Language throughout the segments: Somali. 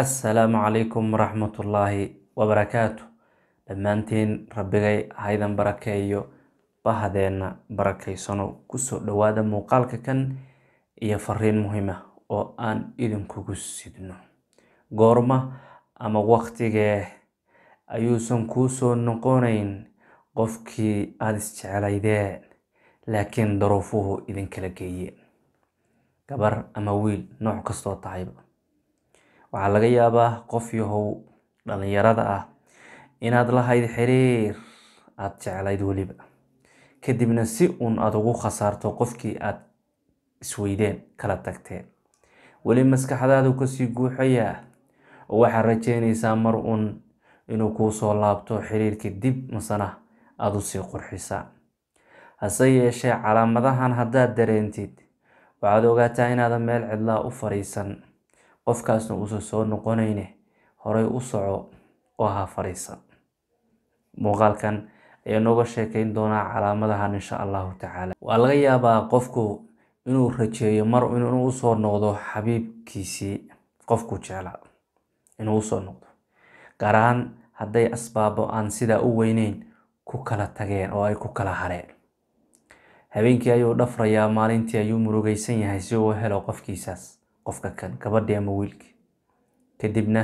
assalaamu calaykum waraxmatullaahi wabarakaatu dhammaantiin rabbigay haydan barakeeyo bahadeenna barakeysano kusoo dhowaada muuqaalka kan iyo fariin muhiima oo aan idinkugu sidno goorma ama waktigee ayuusan kuu soo noqonayn qofkii aada isjeclaydeen laakiin daruufuhu idinkala geeyeen gabar ama wiil nooc kastoo tahayba waxaa laga yaabaa qof yahow dhalinyarada ah inaad lahayd xiriir aad jeclayd weliba kadibna si uun aad ugu khasaarto qofkii aad isweydeen kala tagteen weli maskaxdaadu kasii guuxayaa oo waxaad rajeynaysaa mar uun inuu kuu soo laabto xiriirka dib masana aada usii qurxisaa hase yeeshee calaamadahan haddaad dareentid waxaad ogaataa inaadan meel cidlaa u fariisan qofkaasna uusan soo noqonayne horay u soco oo ahaa fadhiisan muuqaalkan ayaa nooga sheekayn doonaa calaamadahan insha allahu tacaala waa laga yaabaa qofku inuu rajeeyo mar inuu usoo noqdo xabiibkiisii qofku jeclaa inuu usoo noqdo gaar ahaan hadday asbaabo aan sidaa u weyneyn ku kala tageen oo ay ku kala hareen habeenkii ayuu dhafrayaa maalintii ayuu murugaysan yahay si uu helo qofkiisaas qofka kan gabadhii ama wiilkii kadibna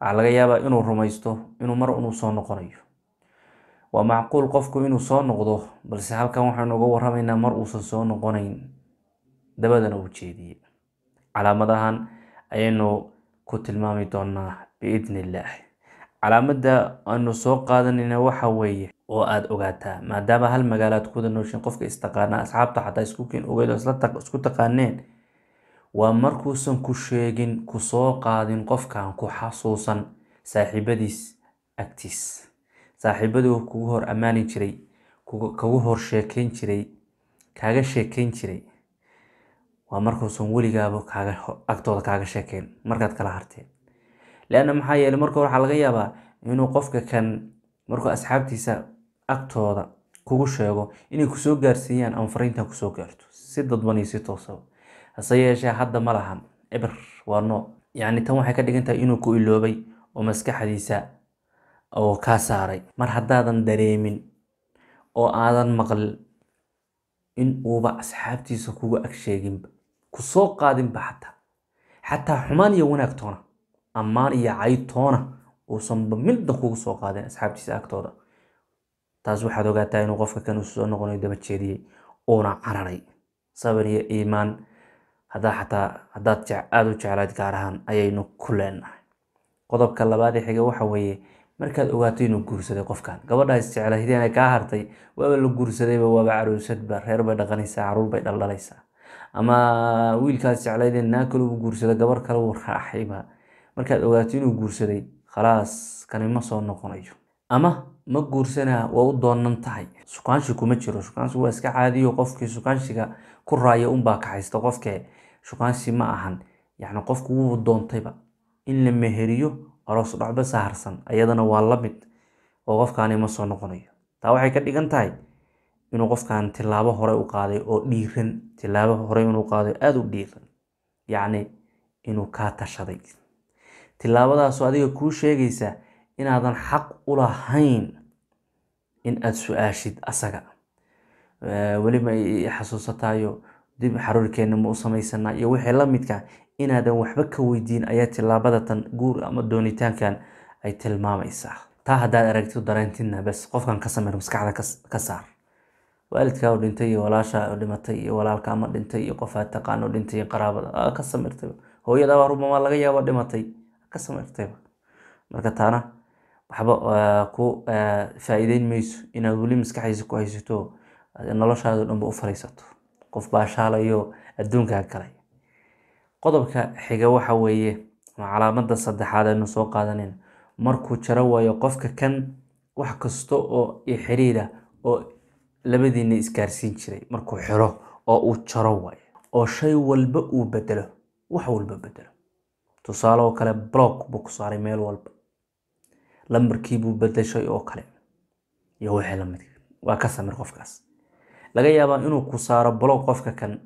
waxaa laga yaabaa inuu rumaysto inuu mar unuu soo noqonayo waa macquul qofku inuu soo noqdo balse halkan waxaanu uga waramaynaa mar uusan soo noqonayn dabadana uu jeediye calaamad ayaynu ku tilmaami doonaa biidni illaah calaamada aanu soo qaadanayna waxa weeye oo aada ogaataa maadaama hal magaalaad kuwada nooshin qofka istaqaanaa asxaabta xataa isku kin ogeyd oo isku taqaaneen waa markuusan ku sheegin ku soo qaadin qofkan ku xasuusan saaxiibadiis agtiis saaxiibadii kugu hor ammaani jiray kagu hor sheekeyn jiray kaaga sheekeyn jiray waa markuusan weligaaba kaaga agtooda kaaga sheekeyn markaad kala harteen leanna maxaa yeele marka waxaa laga yaabaa inuu qofka kan markuu asxaabtiisa agtooda kugu sheego inay kusoo gaarsiiyaan ama fariintan kusoo gaarto si dadban iyo si toosaba hase yeeshee hadda ma lahan cibir waa nooc yacni tan waxay ka dhigan tahay inuu ku iloobay oo maskaxdiisa oo kaa saaray mar haddaadan dareemin oo aadan maqlin in uuba asxaabtiisa kuga ag sheeginba ku soo qaadinba xataa xataa xumaan iyo wanaag toona ammaan iyo cayb toona uusanba midna kuga soo qaadin asxaabtiisa agtooda taas waxaad ogaataa inuu qofka kan uu soo noqonayo daba uuna cararay sabar iyo iimaan hadaa xataa hadaad aada u jeclayd gaar ahaan ayaynu ku leenahay qodobka labaad ee xiga waxa weeye markaad ogaato inuu guursaday qofkan gabadha isjeclaydeen kaa hartay waaba la guursadayba waaba caruusadba reer bay dhaqanaysaa caruur bay dhaldhalaysaa ama wiilkaas jeclaydeen naa kale uu guursada gabarh kale uu raaxayba markaad ogaato inuu guursaday khalaas kani ma soo noqonayo ama ma guursanaa waa u doonan tahay sukaanshi kuma jiro sukaanshi waa iska caadiyo qofkii sukaanshiga ku raaya unbaa kaxaysta qofke shuqaansi ma ahan yani qofku wuu doontayba in la meheriyo aroos dhacba saharsan ayadana waa la mid oo qofkaani ma soo noqonayo taa waxay ka dhigan tahay inuu qofkan tilaabo hore u qaaday oo dhiiran tilaabo hore inuu qaado aada u dhiiran yacni inuu kaa tashaday tilaabadaasoo adiga kuu sheegaysa inaadan xaq u lahayn in aada su-aashid asaga weliba xasuusataayo dib xaruurkeenna ma u samaysanaa iyo wixii la midka inaadan waxba ka weydiin ayaa tillaabada tan guur ama doonitaankan ay tilmaamaysaa taa haddaad aragto dareentinna bes qofkan ka sameyr maskaxda ka saar waalidkaa oo dhintay iyo walaasha oo dhimatay iyo walaalka ama dhintay iyo qof taqaan oo dhintay iyo qaraabada ka samirtayba hooyadaaba rubamaa laga yaaba dhimatay ka samirtayba marka taana waxba ku faa'iideyn mayso inaad weli maskaxdiisa ku haysato noloshaada dhanba u faraysato qof baa shaalayo adduunkaa galay qodobka xiga waxa weeye calaamada saddexaad aynu soo qaadanin markuu jaro waayo qofka kan wax kasta oo ixiriira oo labadiina isgaarsiin jiray markuu xiro oo uu jaro waayo oo shay walba uu bedelo wax walba bedelo tusaale oo kale block buu ku saaray meel walba lambarkiibuu bedeshay oo kale iyo wixii lamidka waa ka samir qofkaas laga yaabaa inuu ku saaro balow qofka kan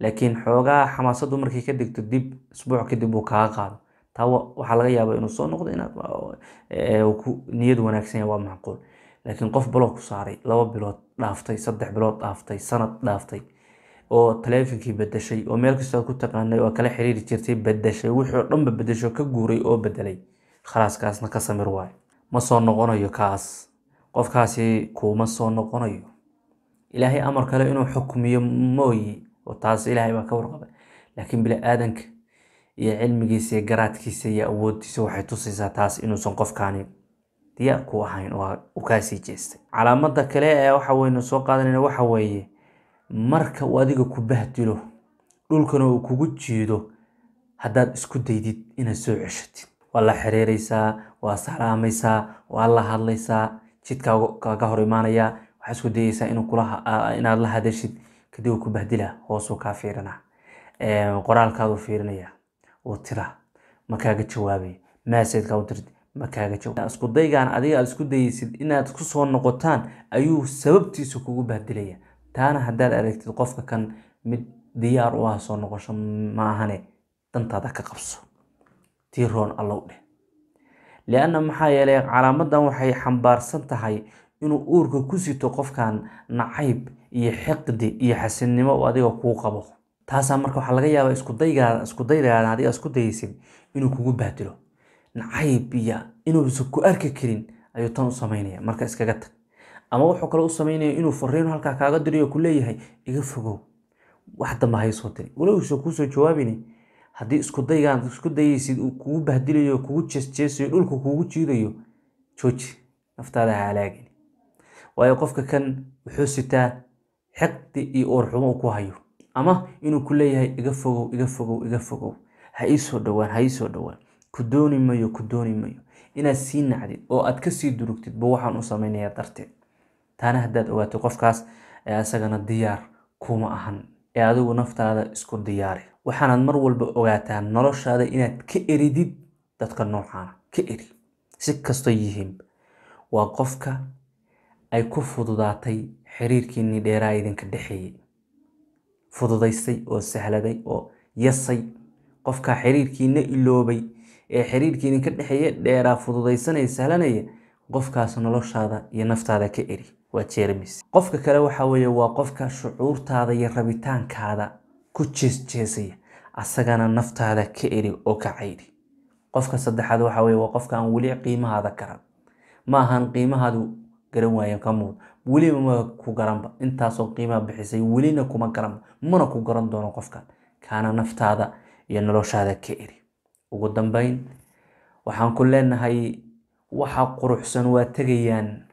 laakiin xoogaa xamaasadu markii ka digto dib isbuuc kadib uu kaaga qaado taa waxaa laga yaabaa inuu soo noqdo eh, niyad wanaagsan yahay waa macquul laakiin qof balow ku saaray laba bilood dhaaftay saddex bilood dhaaftay sanad dhaaftay oo taleefinkii bedeshay oo meel kastoo ku taqaanay oo kala xiriiri jirtay bedeshay wixii oo dhanba bedesho ka guuray oo bedelay khalaas ka samir waayo ma soo noqonayo kaas qofkaasi kuuma soo noqonayo ilaahay amar kale inuu xukmiyo mooyi taas ilaahay baa ka warqabay laakiin biniaadanka iyo cilmigiisa iyo garaadkiisa iyo awooddiisa waxay tusaysaa taas inuusan qofkaani diyaar ku ahayn oo u jeestay calaamada kale ee waxaweynu soo qaadanayna waxa weeye marka uu adiga ku bahdilo dhulkana uu kugu jiido haddaad isku daydid inaad soo ceshatid waa la xiriiraysaa waa salaamaysaa waa la hadlaysaa jidkaa hor imaanayaa waxaa isku dayeysaa ah, inaad la hadashid kadib wuu ku bahdila hoosuu kaa fiirina qoraalkaaduu fiirinaya uu tira makaaga jawaabay maaseedkaa u dirti makaaga jawaab isku daygaan adiga aad isku dayeysid inaad ku soo noqotaan ayuu sababtiisa kugu bahdilaya taana haddaad aragtid qofka kan mid diyaar u ah soo noqosho maahane dantaada ka qabso tii roon allowdheh lianna maxaa yeelay calaamadan waxay xambaarsan tahay inuu uurka ku sito qofkan nacayb iyo xiqdi iyo xasidnimo u adiga kuu qabo taasaa marka waxaa laga yaabaa isku daydaada adiga isku dayaysid inuu kugu baadilo nacayb iyo inuusan ku arki karin ayuu tan u samaynaya marka iskaga tag ama wuxuu kale u samaynaya inuu fariin halkaa kaaga dirayo ku leeyahay iga fogow wax damba haysoo diri walowsa kuusoo jawaabayni haddii iskudaygaan isku dayaysid uu kugu bahdilayo kugu jeesjeesayo dhulka kugu jiidayo jooji naftaada ha halaagin waayo qofka kan wuxuu sitaa xiqdi iyo uurxumo uu ku hayo ama inuu ku leeyahay iga fogow iga fogow iga fogow ha iisoo dhowaan ha iisoo dhowaan ku dooni mayo ku dooni mayo inaad sii nacdid oo aad kasii durugtid ba waxaan u samaynayaa darteed taana haddaad ogaatid qofkaas isagana diyaar kuma ahan ee adigu naftaada isku diyaari waxaanaad mar walba ogaataa noloshaada inaad ka eridid dadka noocaana ka eri si kastoo yihiinba waa qofka ay ku fududaatay xiriirkiinnii dheeraa idinka dhexeeyey fududaystay oo sahladay oo yasay qofkaa xiriirkiina iloobay ee xiriirkii idinka dhexeeye dheeraa fududaysanaya sahlanaya qofkaas noloshaada iyo naftaada ka eri waa jeermis qofka kale waxa weeye waa qofka shucuurtaada iyo rabitaankaada ku jeesjeesaya asagana naftaada ka eri oo ka caydi qofka saddexaad waxa weye waa qofka aan weli qiimahaada karan ma ahan qiimahaadu garan waayan ka muuqdo weliba ma ku garanba intaasoo qiimaa bixisay welina kuma garanba mana ku garan doono qofkan kaana naftaada iyo noloshaada ka eri ugu dambayn waxaan ku leenahay waxa quruxsan waa tegayaan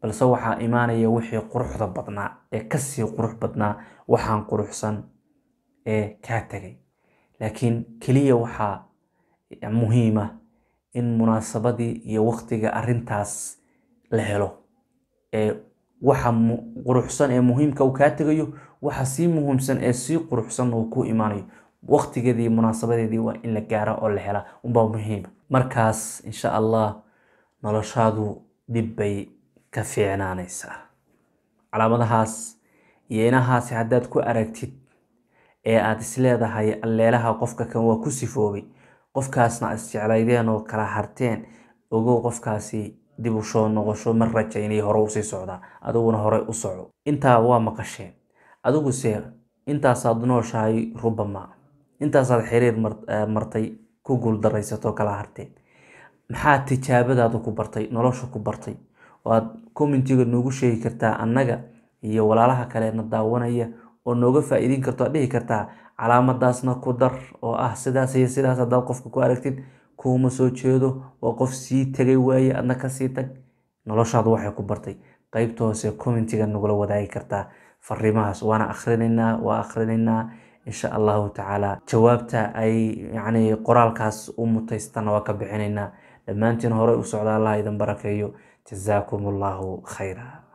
balse waxaa imaanaya wixii quruxda badnaa ee kasii qurux badnaa waxaan quruxsan ee kaa tegay laakiin keliya waxaa muhiim in munaasabadii iyo waqtiga arintaas la helo waxa quruxsan ee muhiimka uu kaa tegayo waxa sii muhiimsan ee sii quruxsan uu ku imaanayo waqtigeedii iyo munaasabadeedii waa in la gaaro oo la helaa unbaa muhiima markaas insha allah noloshaadu dib bay ka fiicnaanaysaa calaamadahaas iyo inahaasi haddaad ku aragtid ee aad isleedahay alleelaha qofka kan waa ku sifoobay qofkaasna aad isjeclaydeen oo kala harteen ogow qofkaasi dib u soo noqosho ma rajaynay hore usii socdaa adiguna horey u soco intaa waa maqasheen adiguse intaasaad nooshahay rubamaa intaasaad xiriir eh, martay ku guuldaraysato kala harteen maxaa tijaabadaada ku bartay nolosha ku bartay waad commentiga noogu sheegi kartaa annaga iyo walaalaha kaleena daawanaya oo nooga faa-iideyn karto ad dhihi kartaa calaamadaasna ku dar oo ah sidaas iyo sidaas haddaad qofka ku aragtid kuma soo jeedo waa qof sii tagay waaye adna kasii tag noloshaadu waxay ku bartay qeybta hoose commentiga nagula wadaagi kartaa fariimahaas waana akrinaynaa waa akrinaynaa insha allahu tacaala jawaabta ay yacni qoraalkaas u mutaystana waa ka bixinaynaa dhammaantiin horey u socdaalaha idin barakeeyo jazaakum allahu khayra